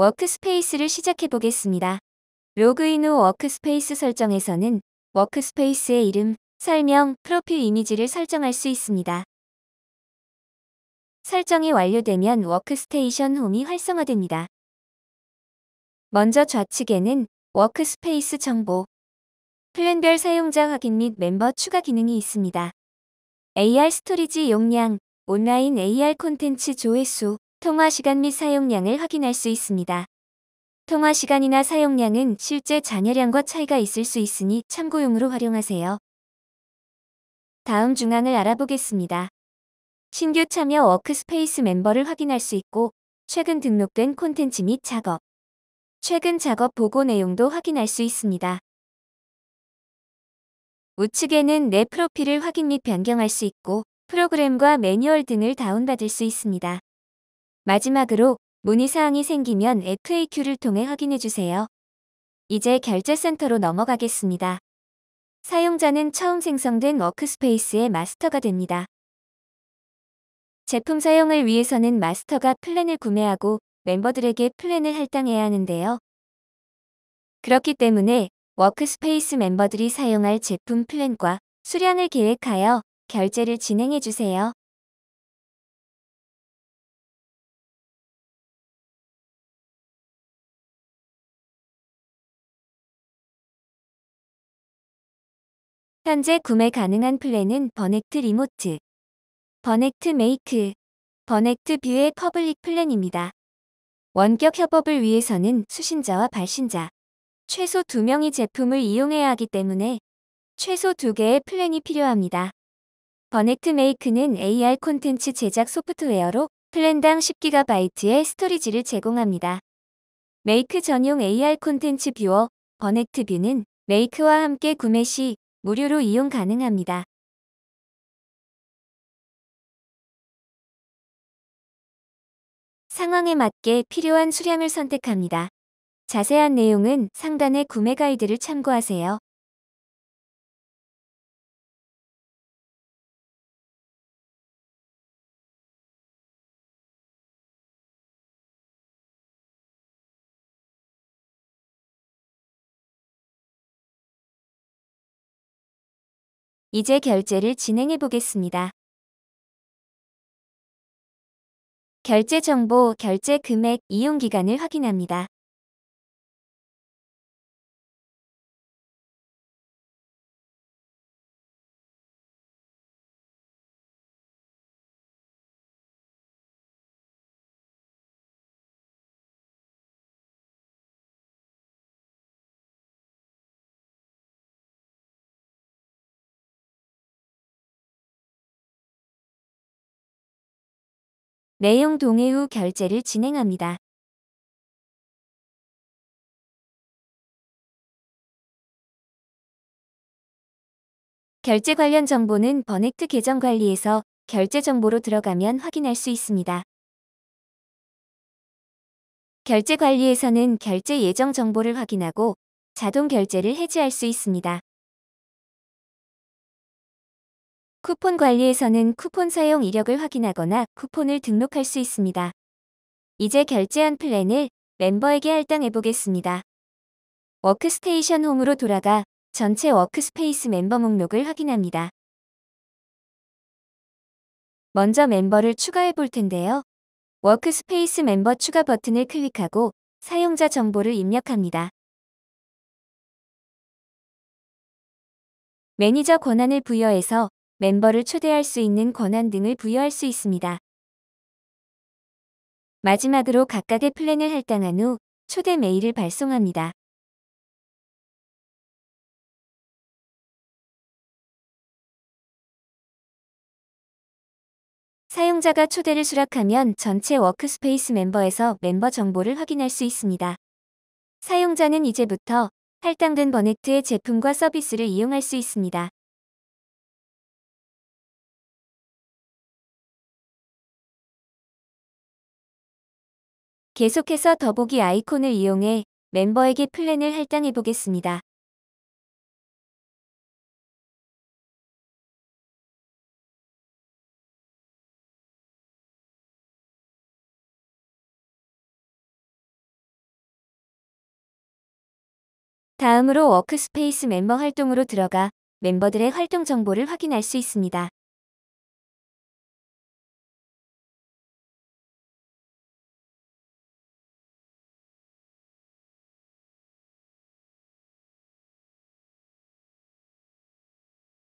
워크스페이스를 시작해 보겠습니다. 로그인 후 워크스페이스 설정에서는 워크스페이스의 이름, 설명, 프로필 이미지를 설정할 수 있습니다. 설정이 완료되면 워크스테이션 홈이 활성화됩니다. 먼저 좌측에는 워크스페이스 정보, 플랜별 사용자 확인 및 멤버 추가 기능이 있습니다. AR 스토리지 용량, 온라인 AR 콘텐츠 조회수, 통화 시간 및 사용량을 확인할 수 있습니다. 통화 시간이나 사용량은 실제 잔여량과 차이가 있을 수 있으니 참고용으로 활용하세요. 다음 중앙을 알아보겠습니다. 신규 참여 워크스페이스 멤버를 확인할 수 있고 최근 등록된 콘텐츠 및 작업, 최근 작업 보고 내용도 확인할 수 있습니다. 우측에는 내 프로필을 확인 및 변경할 수 있고 프로그램과 매뉴얼 등을 다운받을 수 있습니다. 마지막으로 문의사항이 생기면 FAQ를 통해 확인해주세요. 이제 결제센터로 넘어가겠습니다. 사용자는 처음 생성된 워크스페이스의 마스터가 됩니다. 제품 사용을 위해서는 마스터가 플랜을 구매하고 멤버들에게 플랜을 할당해야 하는데요. 그렇기 때문에 워크스페이스 멤버들이 사용할 제품 플랜과 수량을 계획하여 결제를 진행해 주세요. 현재 구매 가능한 플랜은 버넥트 리모트, 버넥트 메이크, 버넥트 뷰의 퍼블릭 플랜입니다. 원격 협업을 위해서는 수신자와 발신자, 최소 2명이 제품을 이용해야 하기 때문에 최소 2개의 플랜이 필요합니다. 버넥트 메이크는 AR 콘텐츠 제작 소프트웨어로 플랜당 10GB의 스토리지를 제공합니다. 메이크 전용 AR 콘텐츠 뷰어 버넥트 뷰는 메이크와 함께 구매 시 무료로 이용 가능합니다. 상황에 맞게 필요한 수량을 선택합니다. 자세한 내용은 상단의 구매 가이드를 참고하세요. 이제 결제를 진행해 보겠습니다. 결제 정보, 결제 금액, 이용 기간을 확인합니다. 내용 동의 후 결제를 진행합니다. 결제 관련 정보는 버넥트 계정 관리에서 결제 정보로 들어가면 확인할 수 있습니다. 결제 관리에서는 결제 예정 정보를 확인하고 자동 결제를 해지할 수 있습니다. 쿠폰 관리에서는 쿠폰 사용 이력을 확인하거나 쿠폰을 등록할 수 있습니다. 이제 결제한 플랜을 멤버에게 할당해 보겠습니다. 워크스테이션 홈으로 돌아가 전체 워크스페이스 멤버 목록을 확인합니다. 먼저 멤버를 추가해 볼 텐데요. 워크스페이스 멤버 추가 버튼을 클릭하고 사용자 정보를 입력합니다. 매니저 권한을 부여해서 멤버를 초대할 수 있는 권한 등을 부여할 수 있습니다. 마지막으로 각각의 플랜을 할당한 후 초대 메일을 발송합니다. 사용자가 초대를 수락하면 전체 워크스페이스 멤버에서 멤버 정보를 확인할 수 있습니다. 사용자는 이제부터 할당된 버네트의 제품과 서비스를 이용할 수 있습니다. 계속해서 더보기 아이콘을 이용해 멤버에게 플랜을 할당해 보겠습니다. 다음으로 워크스페이스 멤버 활동으로 들어가 멤버들의 활동 정보를 확인할 수 있습니다.